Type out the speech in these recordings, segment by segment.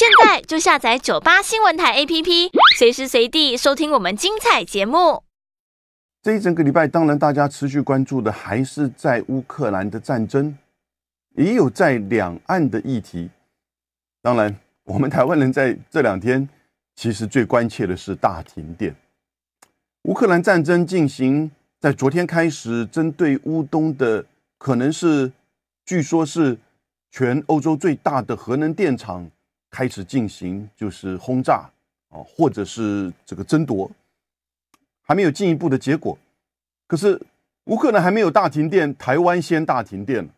现在就下载九八新闻台 APP，随时随地收听我们精彩节目。这一整个礼拜，当然大家持续关注的还是在乌克兰的战争，也有在两岸的议题。当然，我们台湾人在这两天其实最关切的是大停电。乌克兰战争进行在昨天开始，针对乌东的可能是，据说是全欧洲最大的核能电厂。开始进行就是轰炸啊，或者是这个争夺，还没有进一步的结果。可是乌克兰还没有大停电，台湾先大停电了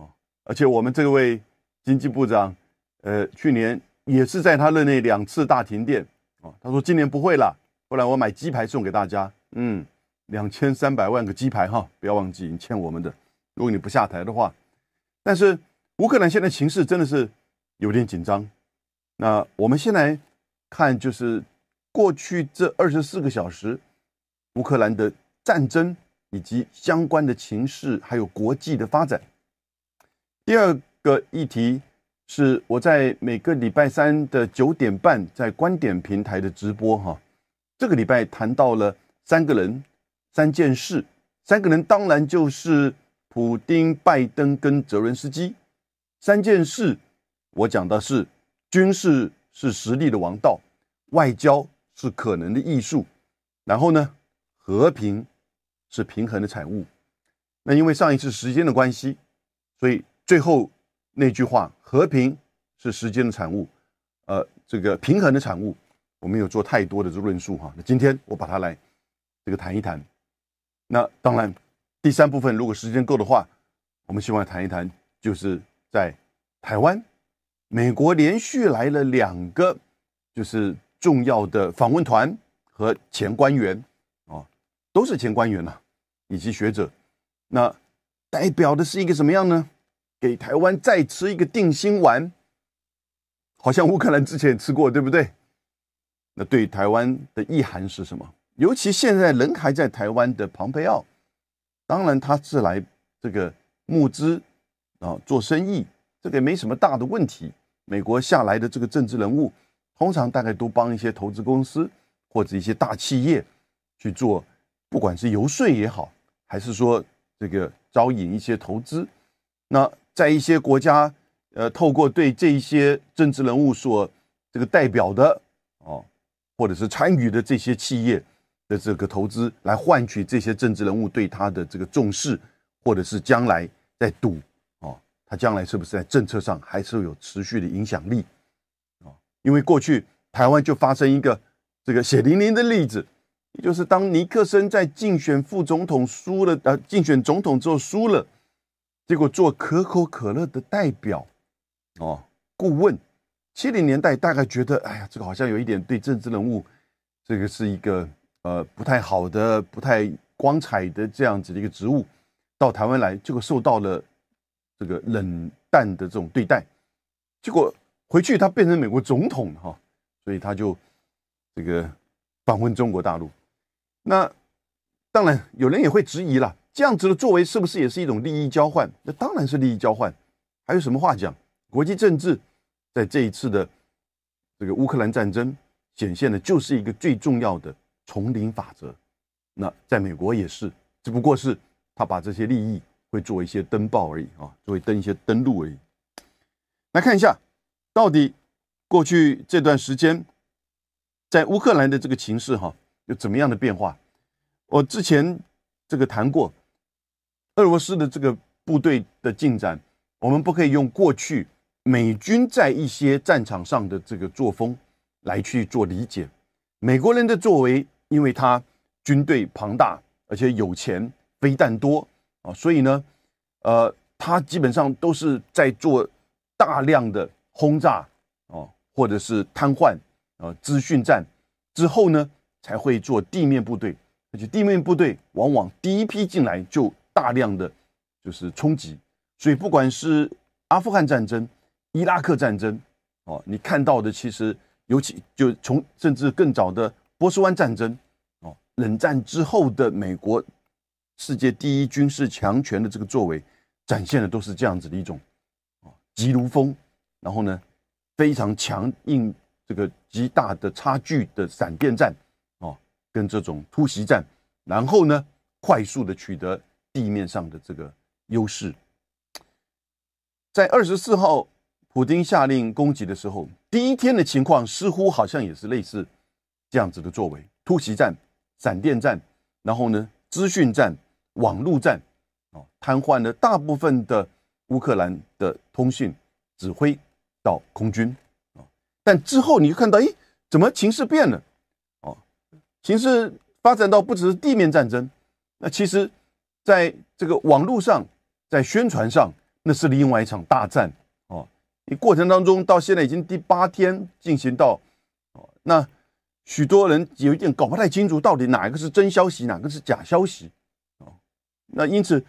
啊！而且我们这位经济部长，呃，去年也是在他任内两次大停电啊，他说今年不会了。后来我买鸡排送给大家，嗯，两千三百万个鸡排哈，不要忘记你欠我们的。如果你不下台的话，但是乌克兰现在形势真的是。有点紧张。那我们先来看，就是过去这二十四个小时，乌克兰的战争以及相关的情势，还有国际的发展。第二个议题是我在每个礼拜三的九点半在观点平台的直播哈。这个礼拜谈到了三个人、三件事。三个人当然就是普丁、拜登跟泽伦斯基。三件事。我讲的是，军事是实力的王道，外交是可能的艺术，然后呢，和平是平衡的产物。那因为上一次时间的关系，所以最后那句话，和平是时间的产物，呃，这个平衡的产物，我没有做太多的这论述哈。那今天我把它来这个谈一谈。那当然，第三部分如果时间够的话，我们希望谈一谈就是在台湾。美国连续来了两个，就是重要的访问团和前官员，哦，都是前官员啊，以及学者，那代表的是一个什么样呢？给台湾再吃一个定心丸，好像乌克兰之前也吃过，对不对？那对台湾的意涵是什么？尤其现在人还在台湾的庞佩奥，当然他是来这个募资啊，做生意。这个没什么大的问题。美国下来的这个政治人物，通常大概都帮一些投资公司或者一些大企业去做，不管是游说也好，还是说这个招引一些投资。那在一些国家，呃，透过对这一些政治人物所这个代表的哦，或者是参与的这些企业的这个投资，来换取这些政治人物对他的这个重视，或者是将来在赌。将来是不是在政策上还是有持续的影响力啊？因为过去台湾就发生一个这个血淋淋的例子，也就是当尼克森在竞选副总统输了，呃，竞选总统之后输了，结果做可口可乐的代表哦，顾问。七零年代大概觉得，哎呀，这个好像有一点对政治人物，这个是一个呃不太好的、不太光彩的这样子的一个职务，到台湾来，结果受到了。这个冷淡的这种对待，结果回去他变成美国总统哈，所以他就这个访问中国大陆。那当然有人也会质疑了，这样子的作为是不是也是一种利益交换？那当然是利益交换。还有什么话讲？国际政治在这一次的这个乌克兰战争显现的就是一个最重要的丛林法则。那在美国也是，只不过是他把这些利益。会做一些登报而已啊，就会登一些登录而已。来看一下，到底过去这段时间在乌克兰的这个情势哈，有怎么样的变化？我之前这个谈过，俄罗斯的这个部队的进展，我们不可以用过去美军在一些战场上的这个作风来去做理解。美国人的作为，因为他军队庞大，而且有钱，非但多。啊，所以呢，呃，他基本上都是在做大量的轰炸，哦，或者是瘫痪，呃，资讯战之后呢，才会做地面部队，而且地面部队往往第一批进来就大量的就是冲击，所以不管是阿富汗战争、伊拉克战争，哦，你看到的其实尤其就从甚至更早的波斯湾战争，哦，冷战之后的美国。世界第一军事强权的这个作为，展现的都是这样子的一种啊急如风，然后呢非常强硬，这个极大的差距的闪电战啊，跟这种突袭战，然后呢快速的取得地面上的这个优势。在二十四号普京下令攻击的时候，第一天的情况似乎好像也是类似这样子的作为：突袭战、闪电战，然后呢资讯战。网络战，啊，瘫痪了大部分的乌克兰的通讯、指挥到空军，啊，但之后你就看到，哎，怎么情势变了？哦，形势发展到不只是地面战争，那其实，在这个网络上，在宣传上，那是另外一场大战，哦，你过程当中到现在已经第八天进行到，哦，那许多人有一点搞不太清楚，到底哪一个是真消息，哪个是假消息？那因此，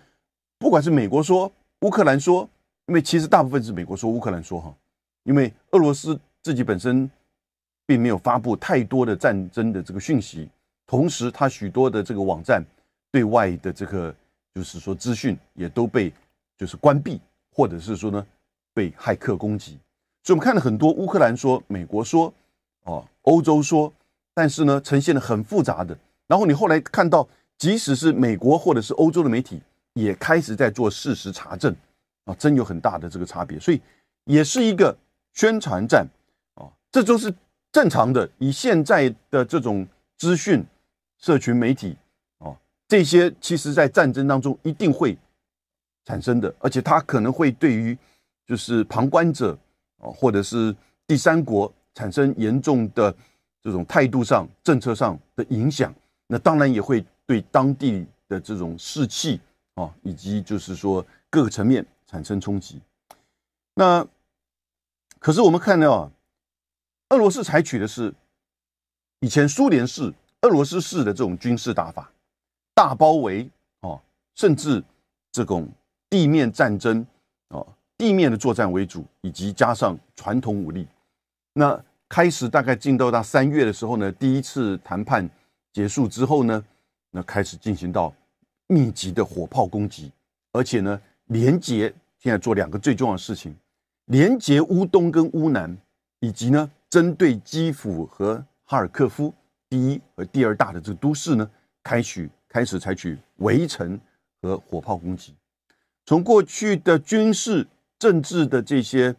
不管是美国说，乌克兰说，因为其实大部分是美国说，乌克兰说哈，因为俄罗斯自己本身并没有发布太多的战争的这个讯息，同时他许多的这个网站对外的这个就是说资讯也都被就是关闭，或者是说呢被骇客攻击，所以我们看了很多乌克兰说，美国说，哦，欧洲说，但是呢呈现的很复杂的，然后你后来看到。即使是美国或者是欧洲的媒体，也开始在做事实查证，啊，真有很大的这个差别，所以也是一个宣传战，啊，这都是正常的。以现在的这种资讯社群媒体，啊，这些其实，在战争当中一定会产生的，而且它可能会对于就是旁观者，啊，或者是第三国产生严重的这种态度上、政策上的影响，那当然也会。对当地的这种士气啊，以及就是说各个层面产生冲击。那可是我们看到啊，俄罗斯采取的是以前苏联式、俄罗斯式的这种军事打法，大包围啊，甚至这种地面战争啊，地面的作战为主，以及加上传统武力。那开始大概进到到三月的时候呢，第一次谈判结束之后呢。那开始进行到密集的火炮攻击，而且呢，联捷现在做两个最重要的事情：联捷乌东跟乌南，以及呢，针对基辅和哈尔科夫第一和第二大的这都市呢，开始开始采取围城和火炮攻击。从过去的军事政治的这些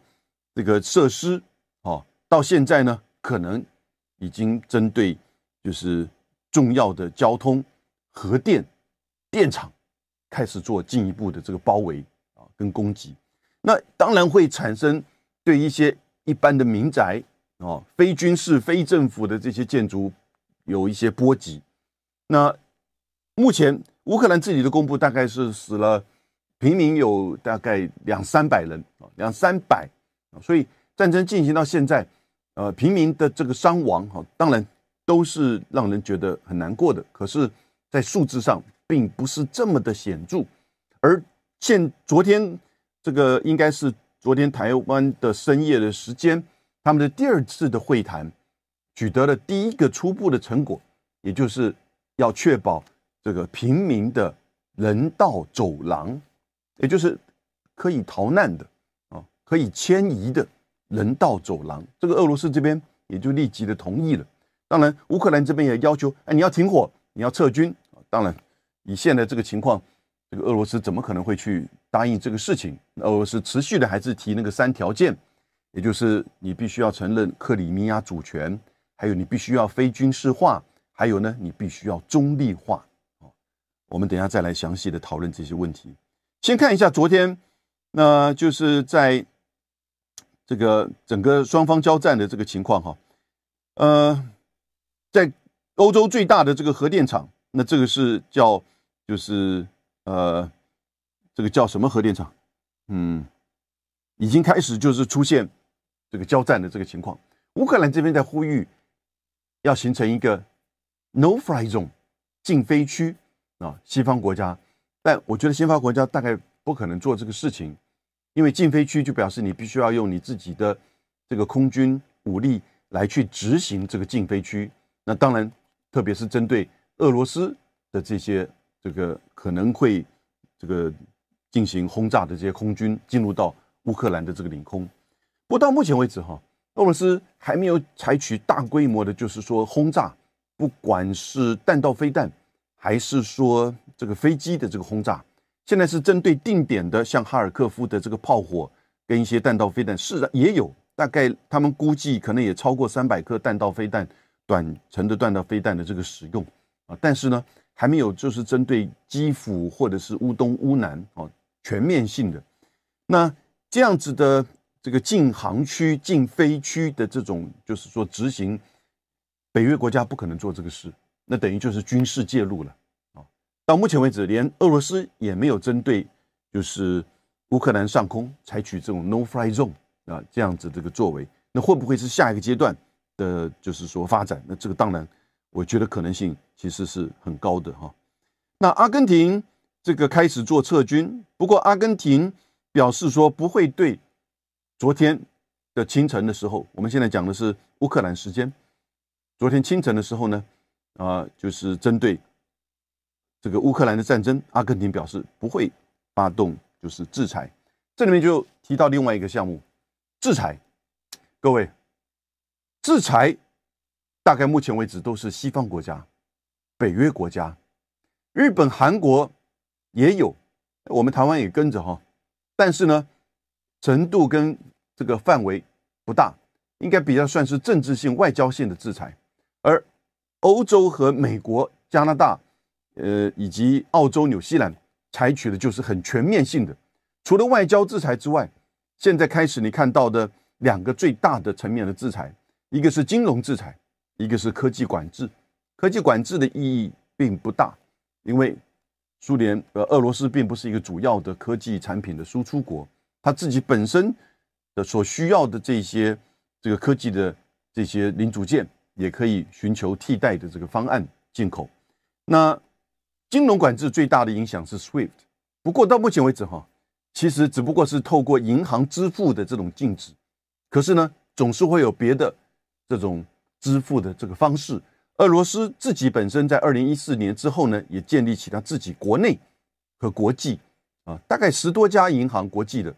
这个设施哦，到现在呢，可能已经针对就是重要的交通。核电电厂开始做进一步的这个包围啊，跟攻击，那当然会产生对一些一般的民宅啊、非军事、非政府的这些建筑有一些波及。那目前乌克兰自己的公布大概是死了平民有大概两三百人啊，两三百啊，所以战争进行到现在，呃，平民的这个伤亡哈，当然都是让人觉得很难过的，可是。在数字上并不是这么的显著，而现昨天这个应该是昨天台湾的深夜的时间，他们的第二次的会谈取得了第一个初步的成果，也就是要确保这个平民的人道走廊，也就是可以逃难的啊，可以迁移的人道走廊。这个俄罗斯这边也就立即的同意了，当然乌克兰这边也要求，哎，你要停火。你要撤军，当然，以现在这个情况，这个俄罗斯怎么可能会去答应这个事情？俄罗斯持续的还是提那个三条件，也就是你必须要承认克里米亚主权，还有你必须要非军事化，还有呢，你必须要中立化。我们等下再来详细的讨论这些问题。先看一下昨天，那就是在这个整个双方交战的这个情况哈，呃，在。欧洲最大的这个核电厂，那这个是叫就是呃，这个叫什么核电厂？嗯，已经开始就是出现这个交战的这个情况。乌克兰这边在呼吁要形成一个 No Fly Zone 禁飞区啊，西方国家，但我觉得西方国家大概不可能做这个事情，因为禁飞区就表示你必须要用你自己的这个空军武力来去执行这个禁飞区。那当然。特别是针对俄罗斯的这些这个可能会这个进行轰炸的这些空军进入到乌克兰的这个领空，不过到目前为止哈，俄罗斯还没有采取大规模的，就是说轰炸，不管是弹道飞弹还是说这个飞机的这个轰炸，现在是针对定点的，像哈尔科夫的这个炮火跟一些弹道飞弹是也有，大概他们估计可能也超过三百颗弹道飞弹。短程的弹道飞弹的这个使用啊，但是呢，还没有就是针对基辅或者是乌东乌南啊全面性的那这样子的这个禁航区、禁飞区的这种就是说执行，北约国家不可能做这个事，那等于就是军事介入了啊。到目前为止，连俄罗斯也没有针对就是乌克兰上空采取这种 no fly zone 啊这样子这个作为，那会不会是下一个阶段？的就是说发展，那这个当然，我觉得可能性其实是很高的哈。那阿根廷这个开始做撤军，不过阿根廷表示说不会对昨天的清晨的时候，我们现在讲的是乌克兰时间，昨天清晨的时候呢，啊，就是针对这个乌克兰的战争，阿根廷表示不会发动就是制裁。这里面就提到另外一个项目，制裁，各位。制裁大概目前为止都是西方国家、北约国家、日本、韩国也有，我们台湾也跟着哈，但是呢，程度跟这个范围不大，应该比较算是政治性、外交性的制裁。而欧洲和美国、加拿大、呃以及澳洲、纽西兰采取的就是很全面性的，除了外交制裁之外，现在开始你看到的两个最大的层面的制裁。一个是金融制裁，一个是科技管制。科技管制的意义并不大，因为苏联呃俄罗斯并不是一个主要的科技产品的输出国，它自己本身的所需要的这些这个科技的这些零组件，也可以寻求替代的这个方案进口。那金融管制最大的影响是 SWIFT，不过到目前为止哈，其实只不过是透过银行支付的这种禁止，可是呢总是会有别的。这种支付的这个方式，俄罗斯自己本身在二零一四年之后呢，也建立起他自己国内和国际啊，大概十多家银行国际的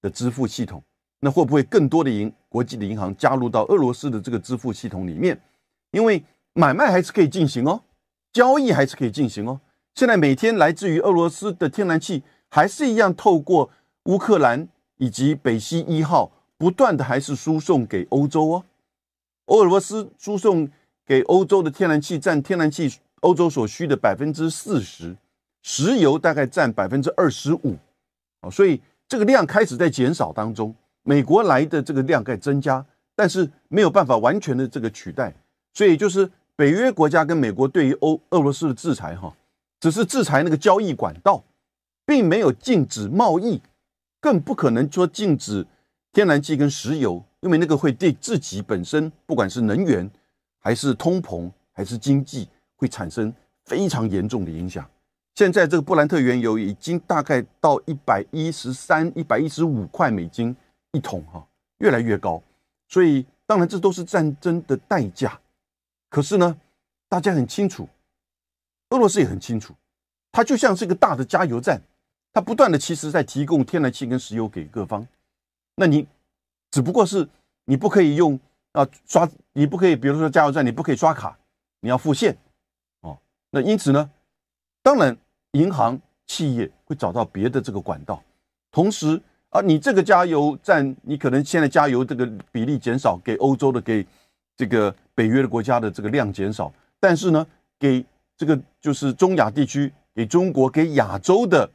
的支付系统。那会不会更多的银国际的银行加入到俄罗斯的这个支付系统里面？因为买卖还是可以进行哦，交易还是可以进行哦。现在每天来自于俄罗斯的天然气还是一样，透过乌克兰以及北溪一号，不断的还是输送给欧洲哦。俄罗斯输送给欧洲的天然气占天然气欧洲所需的百分之四十，石油大概占百分之二十五，啊，所以这个量开始在减少当中，美国来的这个量在增加，但是没有办法完全的这个取代，所以就是北约国家跟美国对于欧俄罗斯的制裁，哈，只是制裁那个交易管道，并没有禁止贸易，更不可能说禁止天然气跟石油。因为那个会对自己本身，不管是能源、还是通膨、还是经济，会产生非常严重的影响。现在这个布兰特原油已经大概到一百一十三、一百一十五块美金一桶哈，越来越高。所以当然这都是战争的代价。可是呢，大家很清楚，俄罗斯也很清楚，它就像是一个大的加油站，它不断的其实在提供天然气跟石油给各方。那你。只不过是你不可以用啊刷你不可以，比如说加油站你不可以刷卡，你要付现，哦，那因此呢，当然银行企业会找到别的这个管道。同时啊，你这个加油站你可能现在加油这个比例减少，给欧洲的给这个北约的国家的这个量减少，但是呢，给这个就是中亚地区、给中国、给亚洲的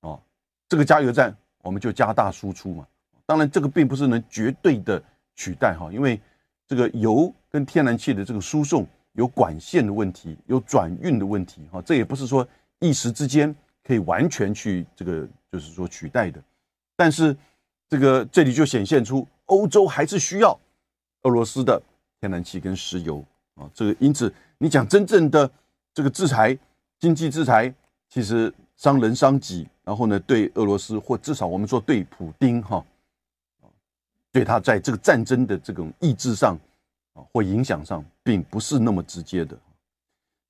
啊这个加油站，我们就加大输出嘛。当然，这个并不是能绝对的取代哈，因为这个油跟天然气的这个输送有管线的问题，有转运的问题哈，这也不是说一时之间可以完全去这个就是说取代的。但是这个这里就显现出欧洲还是需要俄罗斯的天然气跟石油啊，这个因此你讲真正的这个制裁经济制裁，其实伤人伤己，然后呢对俄罗斯或至少我们说对普丁哈。对他在这个战争的这种意志上啊，或影响上，并不是那么直接的。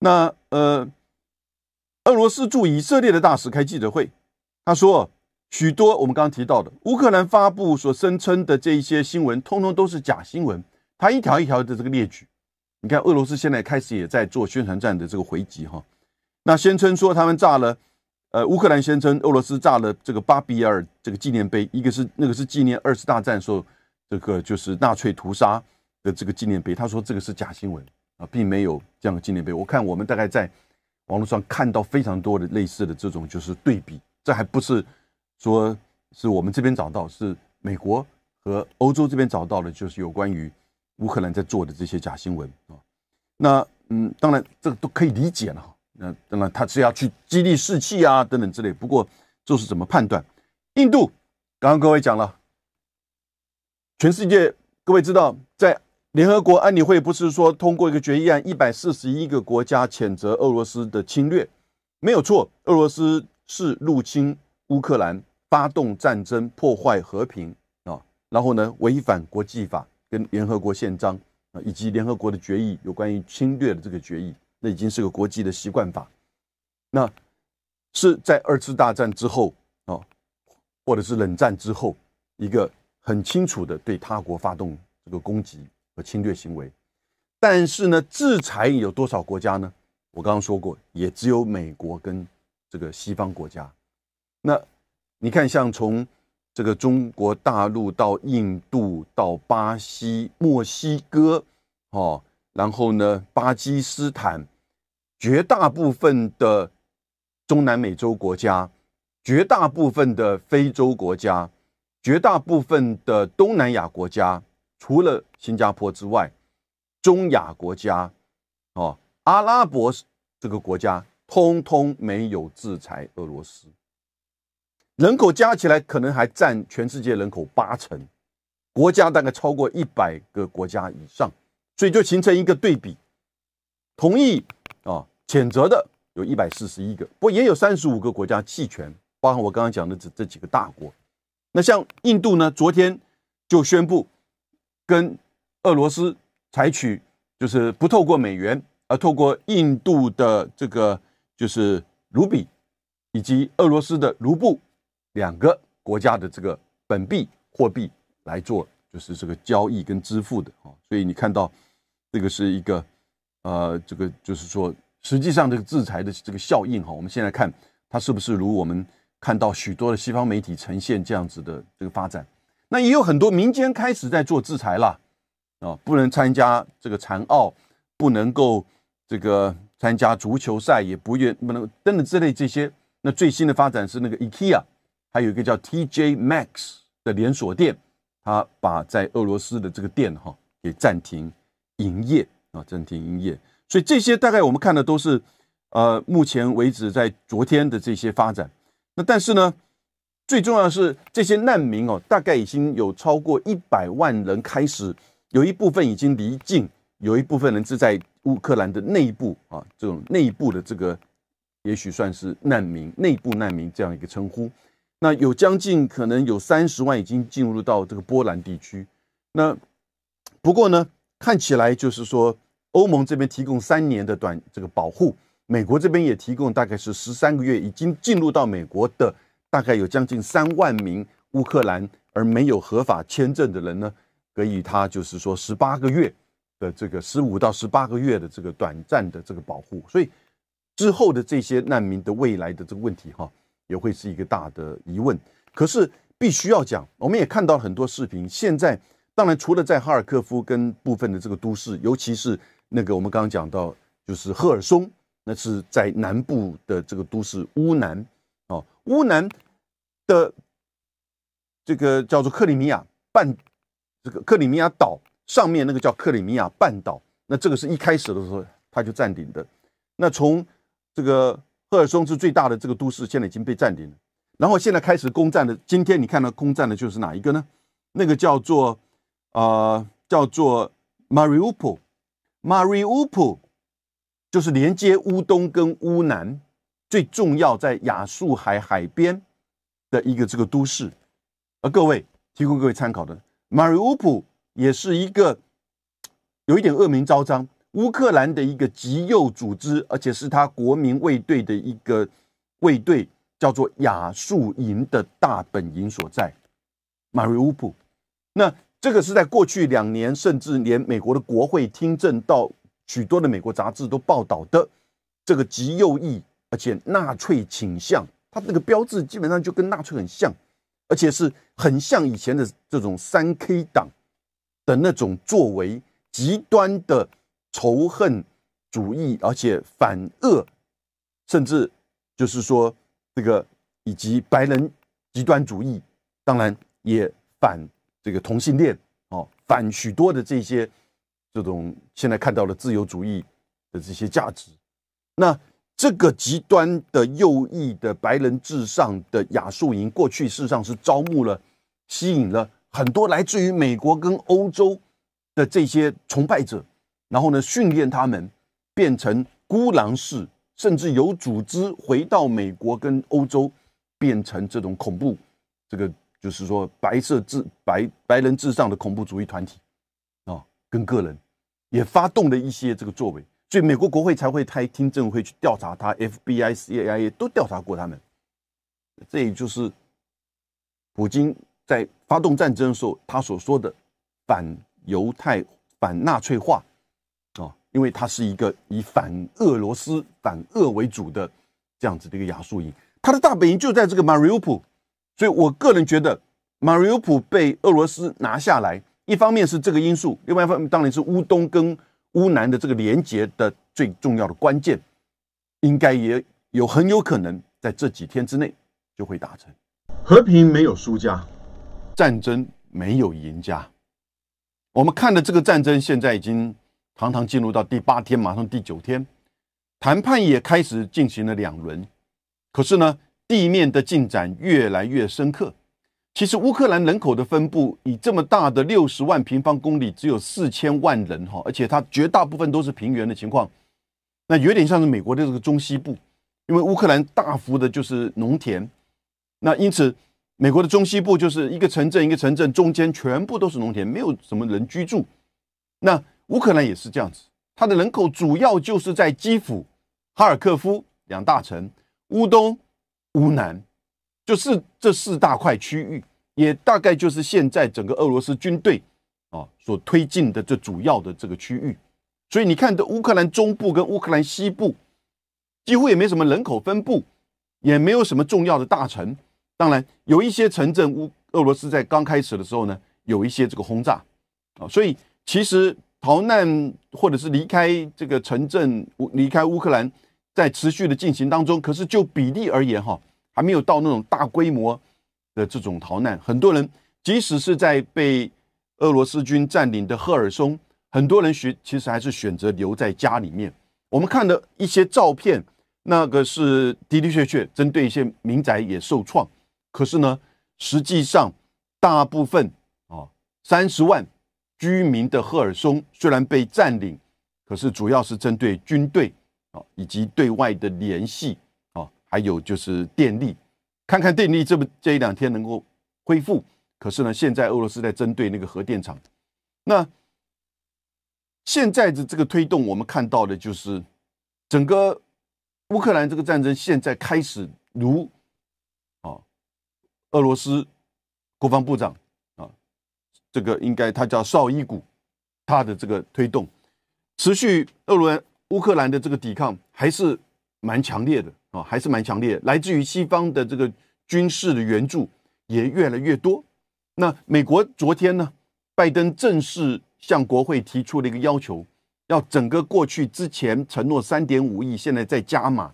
那呃，俄罗斯驻以色列的大使开记者会，他说许多我们刚刚提到的乌克兰发布所声称的这一些新闻，通通都是假新闻。他一条一条的这个列举，你看俄罗斯现在开始也在做宣传战的这个回击哈。那宣称说他们炸了，呃，乌克兰宣称俄罗斯炸了这个巴比尔这个纪念碑，一个是那个是纪念二次大战时候这个就是纳粹屠杀的这个纪念碑，他说这个是假新闻啊，并没有这样的纪念碑。我看我们大概在网络上看到非常多的类似的这种就是对比，这还不是说是我们这边找到，是美国和欧洲这边找到的，就是有关于乌克兰在做的这些假新闻啊。那嗯，当然这个都可以理解了，那当然他是要去激励士气啊等等之类。不过这是怎么判断？印度刚刚各位讲了。全世界各位知道，在联合国安理会不是说通过一个决议案，一百四十一个国家谴责俄罗斯的侵略，没有错，俄罗斯是入侵乌克兰，发动战争，破坏和平啊，然后呢，违反国际法，跟联合国宪章啊，以及联合国的决议有关于侵略的这个决议，那已经是个国际的习惯法，那是在二次大战之后啊，或者是冷战之后一个。很清楚的对他国发动这个攻击和侵略行为，但是呢，制裁有多少国家呢？我刚刚说过，也只有美国跟这个西方国家。那你看，像从这个中国大陆到印度、到巴西、墨西哥，哦，然后呢，巴基斯坦，绝大部分的中南美洲国家，绝大部分的非洲国家。绝大部分的东南亚国家，除了新加坡之外，中亚国家，哦，阿拉伯这个国家，通通没有制裁俄罗斯。人口加起来可能还占全世界人口八成，国家大概超过一百个国家以上，所以就形成一个对比。同意啊，谴责的有一百四十一个，不过也有三十五个国家弃权，包括我刚刚讲的这这几个大国。那像印度呢？昨天就宣布跟俄罗斯采取，就是不透过美元，而透过印度的这个就是卢比，以及俄罗斯的卢布两个国家的这个本币货币来做，就是这个交易跟支付的啊。所以你看到这个是一个呃，这个就是说实际上这个制裁的这个效应哈。我们现在看它是不是如我们。看到许多的西方媒体呈现这样子的这个发展，那也有很多民间开始在做制裁了啊，不能参加这个残奥，不能够这个参加足球赛，也不愿不能等等之类这些。那最新的发展是那个 IKEA，还有一个叫 TJ Max 的连锁店，他把在俄罗斯的这个店哈给暂停营业啊，暂停营业。所以这些大概我们看的都是呃，目前为止在昨天的这些发展。那但是呢，最重要的是这些难民哦，大概已经有超过一百万人开始，有一部分已经离境，有一部分人是在乌克兰的内部啊，这种内部的这个，也许算是难民，内部难民这样一个称呼。那有将近可能有三十万已经进入到这个波兰地区。那不过呢，看起来就是说欧盟这边提供三年的短这个保护。美国这边也提供，大概是十三个月，已经进入到美国的，大概有将近三万名乌克兰而没有合法签证的人呢，给予他就是说十八个月的这个十五到十八个月的这个短暂的这个保护。所以之后的这些难民的未来的这个问题，哈，也会是一个大的疑问。可是必须要讲，我们也看到很多视频。现在当然除了在哈尔科夫跟部分的这个都市，尤其是那个我们刚刚讲到就是赫尔松。那是在南部的这个都市乌南，哦，乌南的这个叫做克里米亚半，这个克里米亚岛上面那个叫克里米亚半岛，那这个是一开始的时候他就占领的。那从这个赫尔松是最大的这个都市，现在已经被占领了。然后现在开始攻占的，今天你看到攻占的就是哪一个呢？那个叫做呃，叫做 Mariupol，Mariupol。就是连接乌东跟乌南最重要在亚速海海边的一个这个都市，而各位提供各位参考的马里乌普也是一个有一点恶名昭彰乌克兰的一个极右组织，而且是他国民卫队的一个卫队叫做亚速营的大本营所在。马里乌普，那这个是在过去两年，甚至连美国的国会听证到。许多的美国杂志都报道的这个极右翼，而且纳粹倾向，它这个标志基本上就跟纳粹很像，而且是很像以前的这种三 K 党的那种作为极端的仇恨主义，而且反恶，甚至就是说这个以及白人极端主义，当然也反这个同性恋哦，反许多的这些。这种现在看到的自由主义的这些价值，那这个极端的右翼的白人至上的亚述营，过去事实上是招募了、吸引了很多来自于美国跟欧洲的这些崇拜者，然后呢，训练他们变成孤狼式，甚至有组织回到美国跟欧洲，变成这种恐怖，这个就是说白色至白白人至上的恐怖主义团体。跟个人也发动了一些这个作为，所以美国国会才会开听证会去调查他，FBI、CIA 都调查过他们。这也就是普京在发动战争的时候他所说的“反犹太、反纳粹化”啊，因为他是一个以反俄罗斯、反俄为主的这样子的一个亚速营，他的大本营就在这个马里乌普，所以我个人觉得马里乌普被俄罗斯拿下来。一方面是这个因素，另外一方面当然是乌东跟乌南的这个连接的最重要的关键，应该也有很有可能在这几天之内就会达成。和平没有输家，战争没有赢家。我们看的这个战争现在已经堂堂进入到第八天，马上第九天，谈判也开始进行了两轮，可是呢，地面的进展越来越深刻。其实乌克兰人口的分布，以这么大的六十万平方公里，只有四千万人哈，而且它绝大部分都是平原的情况，那有点像是美国的这个中西部，因为乌克兰大幅的就是农田，那因此美国的中西部就是一个城镇一个城镇中间全部都是农田，没有什么人居住，那乌克兰也是这样子，它的人口主要就是在基辅、哈尔科夫两大城，乌东、乌南。就是这四大块区域，也大概就是现在整个俄罗斯军队啊所推进的最主要的这个区域。所以你看，这乌克兰中部跟乌克兰西部几乎也没什么人口分布，也没有什么重要的大城。当然，有一些城镇，乌俄罗斯在刚开始的时候呢，有一些这个轰炸啊。所以其实逃难或者是离开这个城镇、离开乌克兰，在持续的进行当中。可是就比例而言，哈。还没有到那种大规模的这种逃难，很多人即使是在被俄罗斯军占领的赫尔松，很多人选其实还是选择留在家里面。我们看的一些照片，那个是的的确确针对一些民宅也受创。可是呢，实际上大部分啊，三十万居民的赫尔松虽然被占领，可是主要是针对军队啊以及对外的联系。还有就是电力，看看电力这不这一两天能够恢复。可是呢，现在俄罗斯在针对那个核电厂。那现在的这个推动，我们看到的就是整个乌克兰这个战争现在开始如啊，俄罗斯国防部长啊，这个应该他叫绍伊古，他的这个推动，持续，俄罗乌克兰的这个抵抗还是蛮强烈的。啊，还是蛮强烈的。来自于西方的这个军事的援助也越来越多。那美国昨天呢，拜登正式向国会提出了一个要求，要整个过去之前承诺三点五亿，现在再加码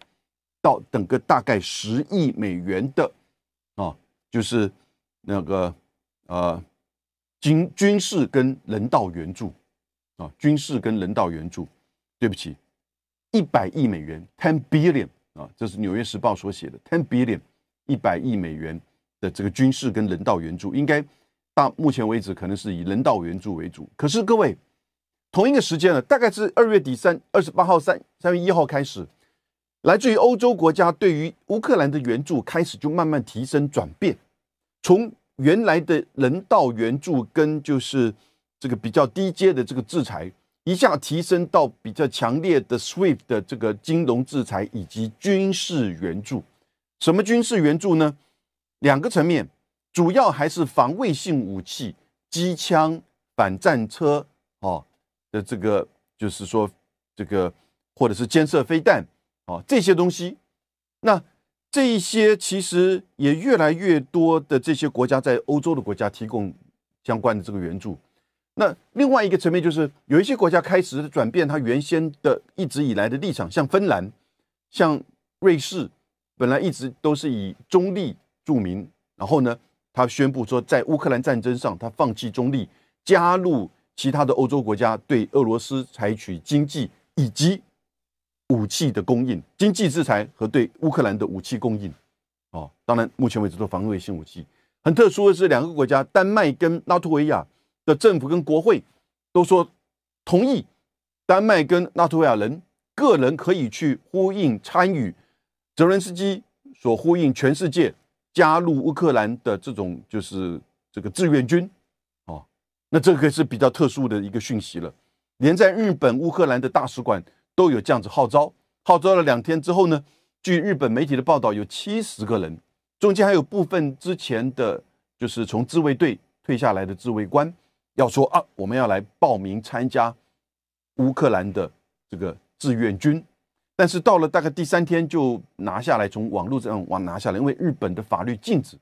到整个大概十亿美元的啊，就是那个呃军军事跟人道援助啊，军事跟人道援助。对不起，一百亿美元 （ten billion）。啊，这是《纽约时报》所写的，ten billion，一百亿美元的这个军事跟人道援助，应该到目前为止可能是以人道援助为主。可是各位，同一个时间了，大概是二月底三二十八号三三月一号开始，来自于欧洲国家对于乌克兰的援助开始就慢慢提升转变，从原来的人道援助跟就是这个比较低阶的这个制裁。一下提升到比较强烈的 SWIFT 的这个金融制裁以及军事援助，什么军事援助呢？两个层面，主要还是防卫性武器、机枪、反战车哦的这个，就是说这个或者是监射飞弹哦这些东西，那这一些其实也越来越多的这些国家在欧洲的国家提供相关的这个援助。那另外一个层面就是，有一些国家开始转变它原先的一直以来的立场，像芬兰、像瑞士，本来一直都是以中立著名，然后呢，他宣布说在乌克兰战争上他放弃中立，加入其他的欧洲国家对俄罗斯采取经济以及武器的供应，经济制裁和对乌克兰的武器供应。哦，当然，目前为止都防卫性武器。很特殊的是，两个国家丹麦跟拉脱维亚。的政府跟国会都说同意，丹麦跟纳维亚人个人可以去呼应参与，泽伦斯基所呼应全世界加入乌克兰的这种就是这个志愿军啊，那这个是比较特殊的一个讯息了。连在日本乌克兰的大使馆都有这样子号召，号召了两天之后呢，据日本媒体的报道，有七十个人，中间还有部分之前的就是从自卫队退下来的自卫官。要说啊，我们要来报名参加乌克兰的这个志愿军，但是到了大概第三天就拿下来，从网络上网拿下来，因为日本的法律禁止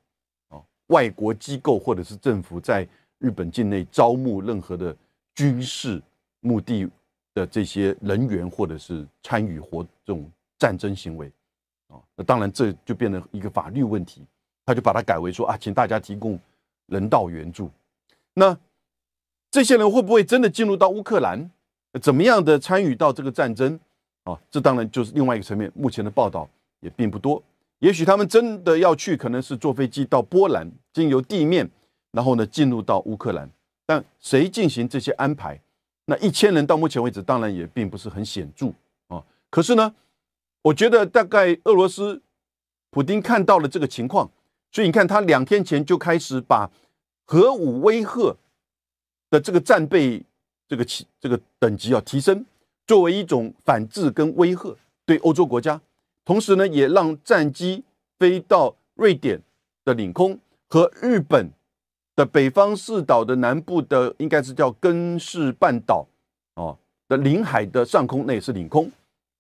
啊，外国机构或者是政府在日本境内招募任何的军事目的的这些人员，或者是参与活这种战争行为啊，那当然这就变成一个法律问题，他就把它改为说啊，请大家提供人道援助，那。这些人会不会真的进入到乌克兰？怎么样的参与到这个战争啊？这当然就是另外一个层面。目前的报道也并不多。也许他们真的要去，可能是坐飞机到波兰，经由地面，然后呢进入到乌克兰。但谁进行这些安排？那一千人到目前为止，当然也并不是很显著啊。可是呢，我觉得大概俄罗斯，普丁看到了这个情况，所以你看他两天前就开始把核武威吓。的这个战备，这个起这个等级要提升，作为一种反制跟威吓对欧洲国家，同时呢也让战机飞到瑞典的领空和日本的北方四岛的南部的，应该是叫根室半岛哦的领海的上空，那也是领空，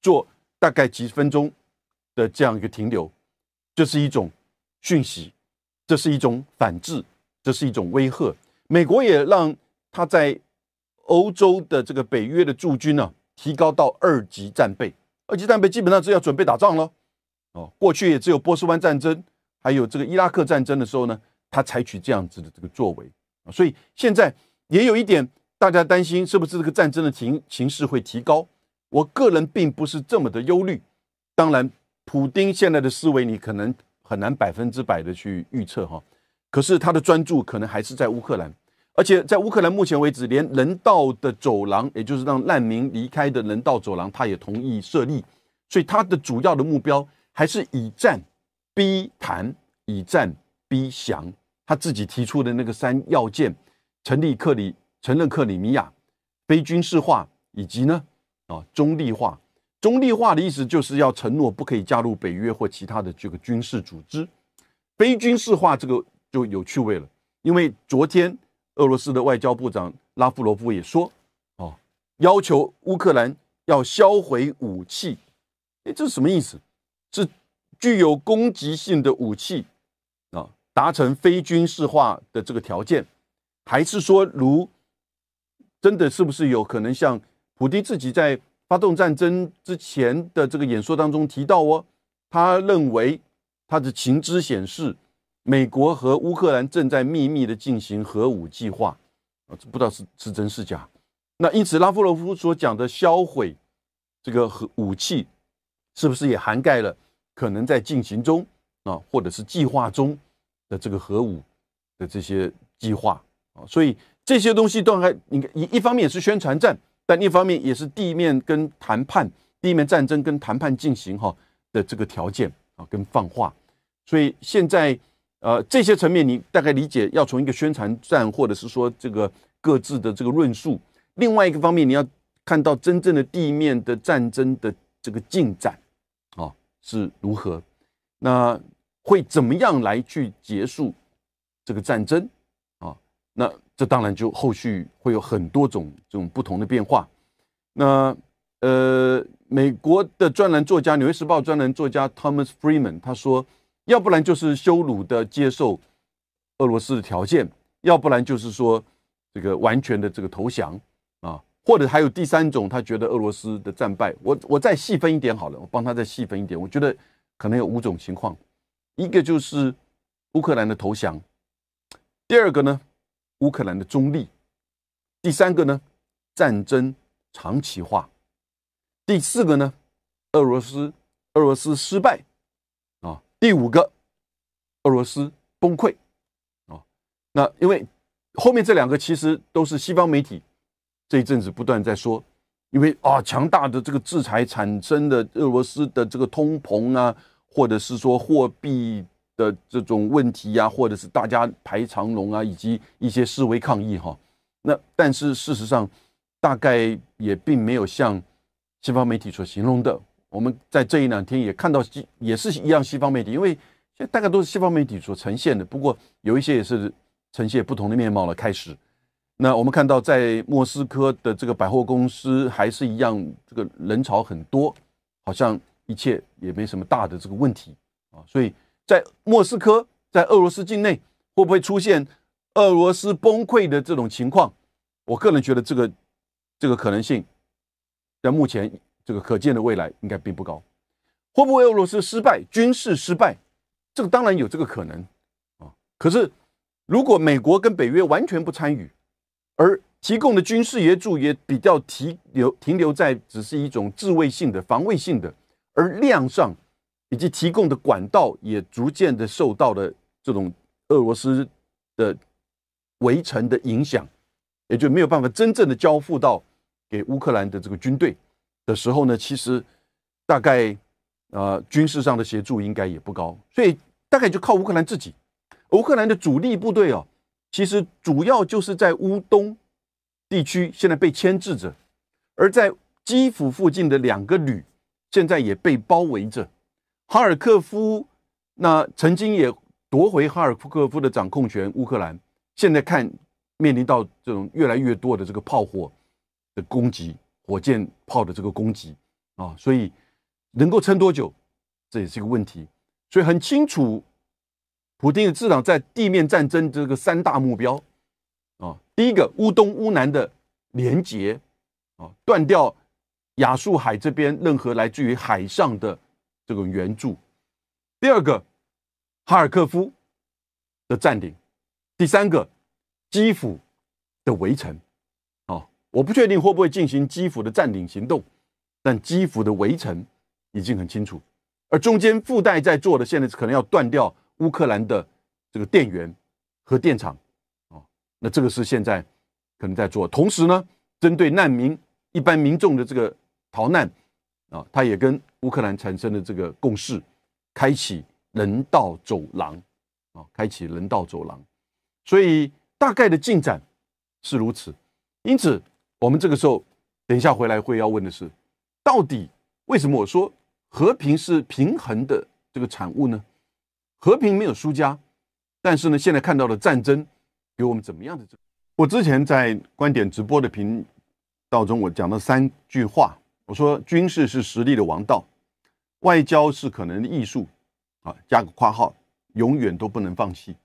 做大概几分钟的这样一个停留，这是一种讯息，这是一种反制，这是一种威吓。美国也让。他在欧洲的这个北约的驻军呢，提高到二级战备，二级战备基本上是要准备打仗了。哦，过去也只有波斯湾战争，还有这个伊拉克战争的时候呢，他采取这样子的这个作为。所以现在也有一点大家担心，是不是这个战争的情形势会提高？我个人并不是这么的忧虑。当然，普丁现在的思维你可能很难百分之百的去预测哈，可是他的专注可能还是在乌克兰。而且在乌克兰目前为止，连人道的走廊，也就是让难民离开的人道走廊，他也同意设立。所以他的主要的目标还是以战逼谈，以战逼降。他自己提出的那个三要件：成立克里，承认克里米亚，非军事化，以及呢，啊，中立化。中立化的意思就是要承诺不可以加入北约或其他的这个军事组织。非军事化这个就有趣味了，因为昨天。俄罗斯的外交部长拉夫罗夫也说：“哦，要求乌克兰要销毁武器，哎，这是什么意思？是具有攻击性的武器啊？达成非军事化的这个条件，还是说，如真的是不是有可能像普京自己在发动战争之前的这个演说当中提到哦？他认为他的情资显示。”美国和乌克兰正在秘密的进行核武计划，啊，这不知道是是真是假。那因此，拉夫罗夫所讲的销毁这个核武器，是不是也涵盖了可能在进行中啊，或者是计划中的这个核武的这些计划啊？所以这些东西都还，你看，一一方面也是宣传战，但另一方面也是地面跟谈判、地面战争跟谈判进行哈的这个条件啊，跟放话。所以现在。呃，这些层面你大概理解，要从一个宣传战，或者是说这个各自的这个论述；另外一个方面，你要看到真正的地面的战争的这个进展，啊是如何，那会怎么样来去结束这个战争，啊，那这当然就后续会有很多种这种不同的变化。那呃，美国的专栏作家《纽约时报》专栏作家 Thomas Freeman 他说。要不然就是羞辱的接受俄罗斯的条件，要不然就是说这个完全的这个投降啊，或者还有第三种，他觉得俄罗斯的战败，我我再细分一点好了，我帮他再细分一点，我觉得可能有五种情况：一个就是乌克兰的投降，第二个呢，乌克兰的中立，第三个呢，战争长期化，第四个呢，俄罗斯俄罗斯失败。第五个，俄罗斯崩溃啊！那因为后面这两个其实都是西方媒体这一阵子不断在说，因为啊强大的这个制裁产生的俄罗斯的这个通膨啊，或者是说货币的这种问题呀，或者是大家排长龙啊，以及一些示威抗议哈。那但是事实上大概也并没有像西方媒体所形容的。我们在这一两天也看到，也是一样西方媒体，因为在大概都是西方媒体所呈现的，不过有一些也是呈现不同的面貌了。开始，那我们看到在莫斯科的这个百货公司还是一样，这个人潮很多，好像一切也没什么大的这个问题啊。所以在莫斯科，在俄罗斯境内，会不会出现俄罗斯崩溃的这种情况？我个人觉得这个这个可能性在目前。这个可见的未来应该并不高。会不会俄罗斯失败，军事失败？这个当然有这个可能啊。可是，如果美国跟北约完全不参与，而提供的军事援助也比较停留停留在只是一种自卫性的、防卫性的，而量上以及提供的管道也逐渐的受到了这种俄罗斯的围城的影响，也就没有办法真正的交付到给乌克兰的这个军队。的时候呢，其实大概呃军事上的协助应该也不高，所以大概就靠乌克兰自己。乌克兰的主力部队哦，其实主要就是在乌东地区，现在被牵制着；而在基辅附近的两个旅，现在也被包围着。哈尔科夫那曾经也夺回哈尔科夫的掌控权，乌克兰现在看面临到这种越来越多的这个炮火的攻击。火箭炮的这个攻击啊，所以能够撑多久，这也是一个问题。所以很清楚，普京的治囊在地面战争这个三大目标啊：第一个，乌东乌南的连接啊，断掉亚速海这边任何来自于海上的这种援助；第二个，哈尔科夫的占领；第三个，基辅的围城。我不确定会不会进行基辅的占领行动，但基辅的围城已经很清楚。而中间附带在做的，现在可能要断掉乌克兰的这个电源和电厂，啊，那这个是现在可能在做。同时呢，针对难民、一般民众的这个逃难，啊，他也跟乌克兰产生了这个共识，开启人道走廊，啊，开启人道走廊。所以大概的进展是如此。因此。我们这个时候等一下回来会要问的是，到底为什么我说和平是平衡的这个产物呢？和平没有输家，但是呢，现在看到的战争给我们怎么样的？我之前在观点直播的频道中，我讲了三句话，我说军事是实力的王道，外交是可能的艺术啊，加个括号，永远都不能放弃。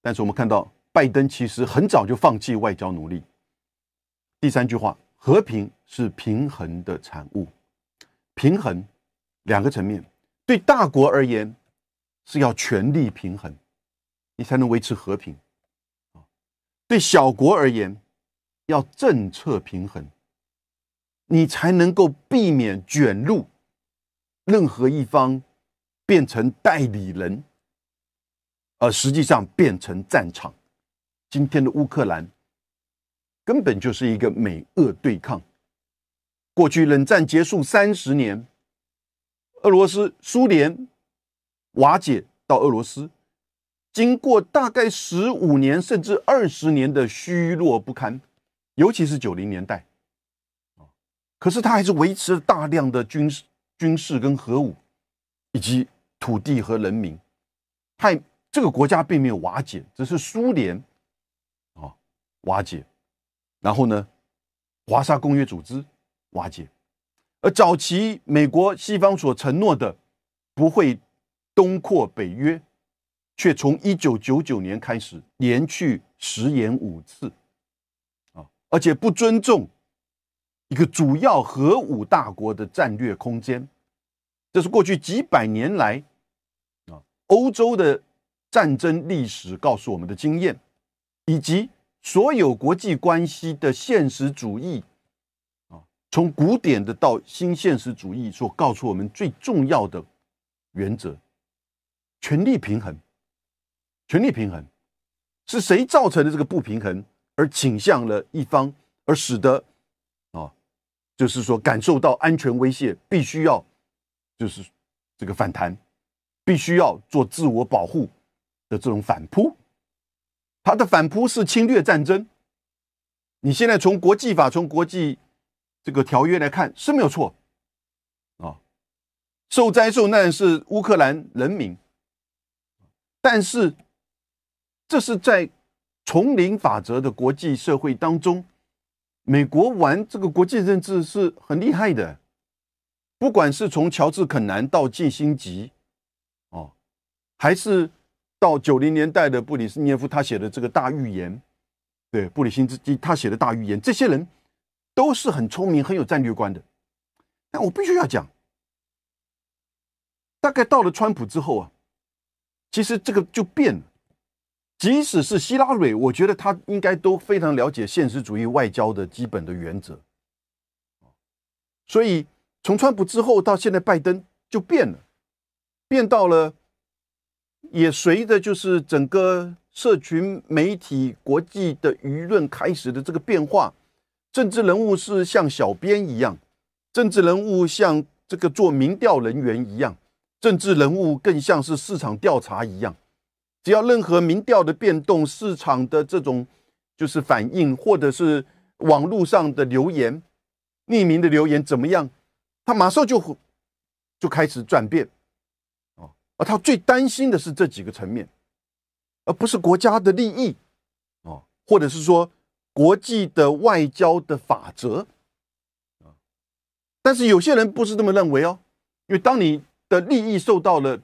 但是我们看到拜登其实很早就放弃外交努力。第三句话，和平是平衡的产物。平衡两个层面，对大国而言是要权力平衡，你才能维持和平；对小国而言，要政策平衡，你才能够避免卷入任何一方变成代理人，而实际上变成战场。今天的乌克兰。根本就是一个美俄对抗。过去冷战结束三十年，俄罗斯苏联瓦解到俄罗斯，经过大概十五年甚至二十年的虚弱不堪，尤其是九零年代可是他还是维持了大量的军事、军事跟核武，以及土地和人民，它这个国家并没有瓦解，只是苏联啊瓦解。然后呢，华沙公约组织瓦解，而早期美国西方所承诺的不会东扩北约，却从一九九九年开始连续食言五次，啊，而且不尊重一个主要核武大国的战略空间，这是过去几百年来啊欧洲的战争历史告诉我们的经验，以及。所有国际关系的现实主义，啊，从古典的到新现实主义所告诉我们最重要的原则，权力平衡。权力平衡是谁造成的这个不平衡，而倾向了一方，而使得，啊，就是说感受到安全威胁，必须要，就是这个反弹，必须要做自我保护的这种反扑。他的反扑是侵略战争，你现在从国际法、从国际这个条约来看是没有错，啊，受灾受难是乌克兰人民，但是这是在丛林法则的国际社会当中，美国玩这个国际政治是很厉害的，不管是从乔治·肯南到近心吉，哦，还是。到九零年代的布里斯涅夫，他写的这个大预言，对布里辛斯基他写的《大预言》，这些人都是很聪明、很有战略观的。但我必须要讲，大概到了川普之后啊，其实这个就变了。即使是希拉蕊，我觉得他应该都非常了解现实主义外交的基本的原则。所以从川普之后到现在，拜登就变了，变到了。也随着就是整个社群媒体国际的舆论开始的这个变化，政治人物是像小编一样，政治人物像这个做民调人员一样，政治人物更像是市场调查一样，只要任何民调的变动，市场的这种就是反应，或者是网络上的留言、匿名的留言怎么样，他马上就就开始转变。而他最担心的是这几个层面，而不是国家的利益，啊，或者是说国际的外交的法则，啊，但是有些人不是这么认为哦，因为当你的利益受到了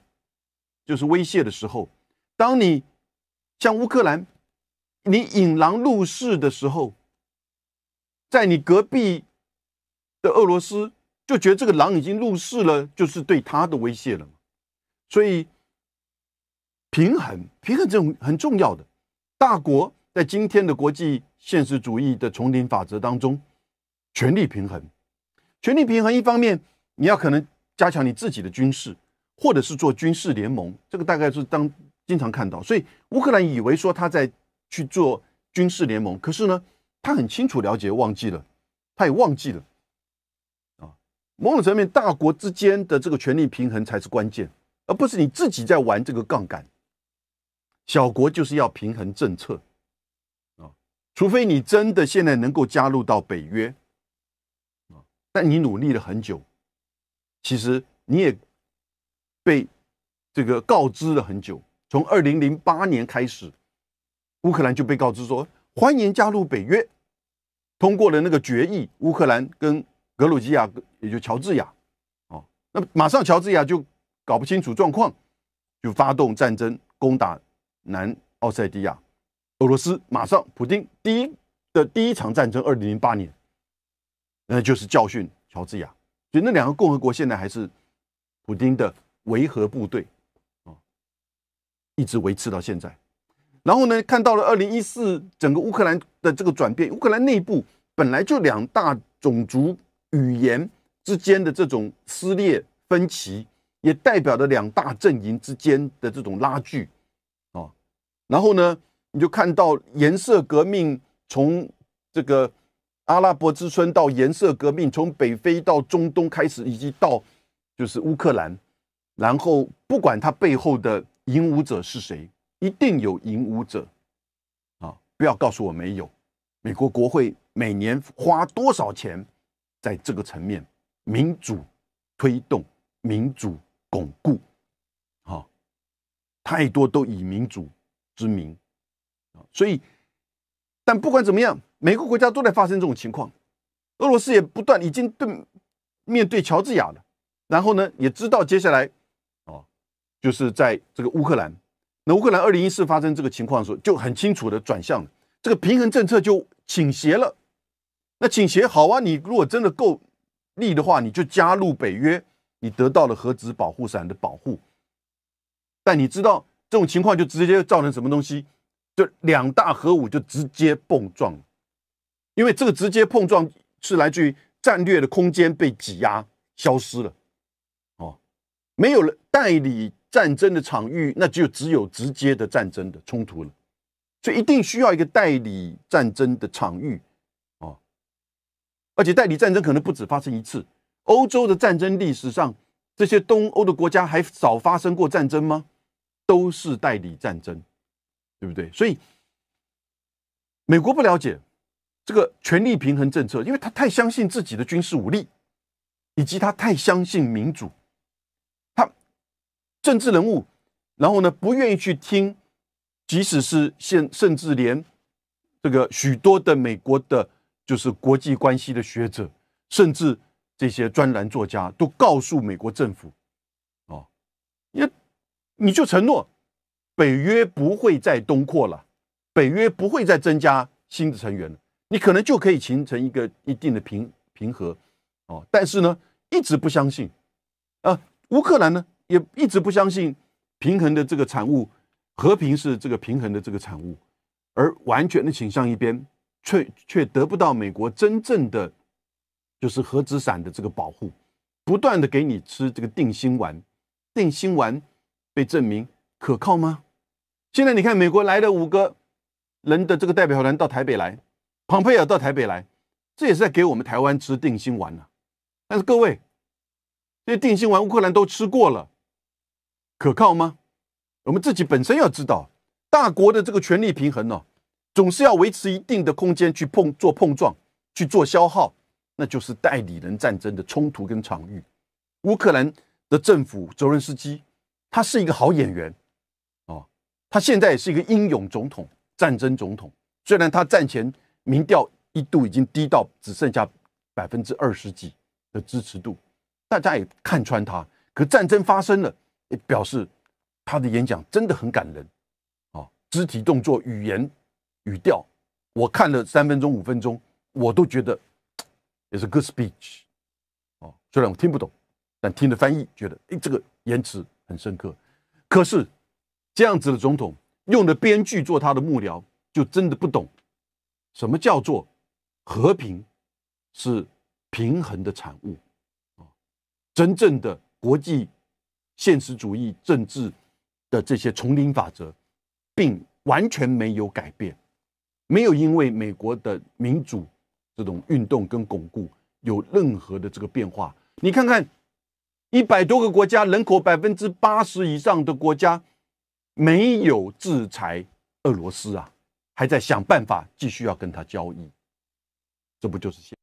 就是威胁的时候，当你像乌克兰，你引狼入室的时候，在你隔壁的俄罗斯就觉得这个狼已经入室了，就是对他的威胁了嘛。所以，平衡平衡这种很重要的大国，在今天的国际现实主义的丛林法则当中，权力平衡，权力平衡。一方面，你要可能加强你自己的军事，或者是做军事联盟，这个大概是当经常看到。所以，乌克兰以为说他在去做军事联盟，可是呢，他很清楚了解，忘记了，他也忘记了。啊，某种层面，大国之间的这个权力平衡才是关键。而不是你自己在玩这个杠杆，小国就是要平衡政策啊，除非你真的现在能够加入到北约啊，但你努力了很久，其实你也被这个告知了很久。从二零零八年开始，乌克兰就被告知说欢迎加入北约，通过了那个决议，乌克兰跟格鲁吉亚，也就乔治亚，哦，那马上乔治亚就。搞不清楚状况，就发动战争攻打南奥塞蒂亚。俄罗斯马上，普京第一的第一场战争，二零零八年，那就是教训乔治亚。所以那两个共和国现在还是普京的维和部队啊，一直维持到现在。然后呢，看到了二零一四整个乌克兰的这个转变，乌克兰内部本来就两大种族语言之间的这种撕裂分歧。也代表了两大阵营之间的这种拉锯，啊，然后呢，你就看到颜色革命从这个阿拉伯之春到颜色革命，从北非到中东开始，以及到就是乌克兰，然后不管它背后的引武者是谁，一定有引武者，啊，不要告诉我没有。美国国会每年花多少钱在这个层面民主推动民主？巩固，好，太多都以民主之名啊，所以，但不管怎么样，每个国家都在发生这种情况。俄罗斯也不断已经对面对乔治亚了，然后呢，也知道接下来哦，就是在这个乌克兰。那乌克兰二零一四发生这个情况的时候，就很清楚的转向了，这个平衡政策就倾斜了。那倾斜好啊，你如果真的够力的话，你就加入北约。你得到了核子保护伞的保护，但你知道这种情况就直接造成什么东西？就两大核武就直接碰撞因为这个直接碰撞是来自于战略的空间被挤压消失了，哦，没有了代理战争的场域，那就只有直接的战争的冲突了，所以一定需要一个代理战争的场域，哦，而且代理战争可能不止发生一次。欧洲的战争历史上，这些东欧的国家还少发生过战争吗？都是代理战争，对不对？所以美国不了解这个权力平衡政策，因为他太相信自己的军事武力，以及他太相信民主。他政治人物，然后呢不愿意去听，即使是现，甚至连这个许多的美国的，就是国际关系的学者，甚至。这些专栏作家都告诉美国政府，哦，你你就承诺，北约不会再东扩了，北约不会再增加新的成员，你可能就可以形成一个一定的平平和，哦，但是呢，一直不相信，呃，乌克兰呢也一直不相信平衡的这个产物，和平是这个平衡的这个产物，而完全的倾向一边，却却得不到美国真正的。就是核子伞的这个保护，不断的给你吃这个定心丸，定心丸被证明可靠吗？现在你看，美国来了五个人的这个代表团到台北来，庞佩尔到台北来，这也是在给我们台湾吃定心丸啊。但是各位，这定心丸乌克兰都吃过了，可靠吗？我们自己本身要知道，大国的这个权力平衡呢，总是要维持一定的空间去碰做碰撞，去做消耗。那就是代理人战争的冲突跟场域。乌克兰的政府泽伦斯基，他是一个好演员，哦，他现在也是一个英勇总统，战争总统。虽然他战前民调一度已经低到只剩下百分之二十几的支持度，大家也看穿他。可战争发生了，也表示他的演讲真的很感人，哦，肢体动作、语言、语调，我看了三分钟、五分钟，我都觉得。is a good speech，哦，虽然我听不懂，但听的翻译觉得，哎，这个言辞很深刻。可是，这样子的总统用的编剧做他的幕僚，就真的不懂什么叫做和平是平衡的产物啊！真正的国际现实主义政治的这些丛林法则，并完全没有改变，没有因为美国的民主。这种运动跟巩固有任何的这个变化？你看看，一百多个国家，人口百分之八十以上的国家没有制裁俄罗斯啊，还在想办法继续要跟他交易，这不就是现？